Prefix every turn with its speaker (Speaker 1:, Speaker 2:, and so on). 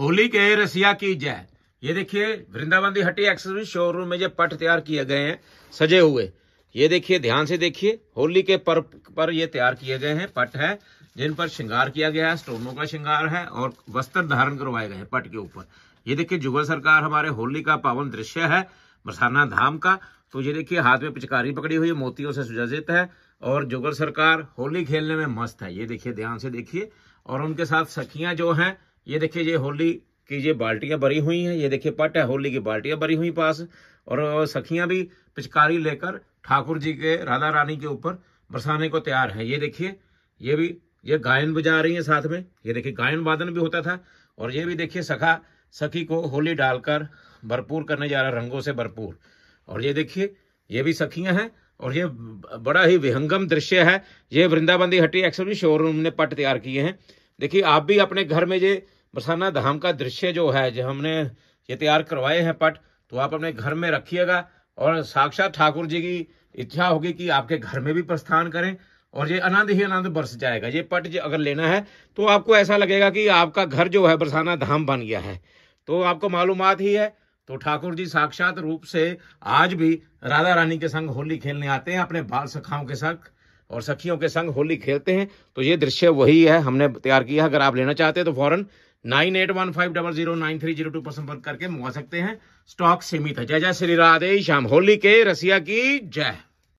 Speaker 1: होली के रसिया की जय ये देखिए वृंदावन दी हटी एक्सेसरी शोरूम में जो पट तैयार किए गए हैं सजे हुए ये देखिए ध्यान से देखिए होली के पर्व पर ये तैयार किए गए हैं पट है जिन पर श्रृंगार किया गया है स्टोनों का श्रृंगार है और वस्त्र धारण करवाए गए हैं पट के ऊपर ये देखिए जुगल सरकार हमारे होली का पावन दृश्य है बरसाना धाम का तो ये देखिए हाथ में पिचकारी पकड़ी हुई मोतियों से सुजजित है और जुगल सरकार होली खेलने में मस्त है ये देखिए ध्यान से देखिए और उनके साथ सखियां जो हैं ये देखिए ये होली की ये बाल्टियां भरी हुई हैं ये देखिए पट है होली की बाल्टियां भरी हुई पास और सखियां भी पिचकारी लेकर ठाकुर जी के राधा रानी के ऊपर बरसाने को तैयार है ये देखिए ये भी ये गायन बजा रही है साथ में ये देखिए गायन वादन भी होता था और ये भी देखिए सखा सखी को होली डालकर भरपूर करने जा रहा रंगों से भरपूर और ये देखिए ये भी सखियां हैं और ये बड़ा ही विहंगम दृश्य है ये वृंदावन दी हट्टी एक्सप्रेस शोरूम ने पट तैयार किए हैं देखिए आप भी अपने घर में ये बरसाना धाम का दृश्य जो है जो हमने ये तैयार करवाए हैं पट तो आप अपने घर में रखिएगा और साक्षात ठाकुर जी की इच्छा होगी कि आपके घर में भी प्रस्थान करें और ये आनंद ही आनंद बरस जाएगा ये पट जो अगर लेना है तो आपको ऐसा लगेगा कि आपका घर जो है बरसाना धाम बन गया है तो आपको मालूम ही है तो ठाकुर जी साक्षात रूप से आज भी राधा रानी के संग होली खेलने आते हैं अपने बाल सखाओं के संग और सखियों के संग होली खेलते हैं तो ये दृश्य वही है हमने तैयार किया अगर आप लेना चाहते हैं तो फौरन nine eight one five double zero nine three zero two पर संपर्क करके मंगवा सकते हैं स्टॉक सीमित है जय जय श्री राधे श्याम होली के रसिया की जय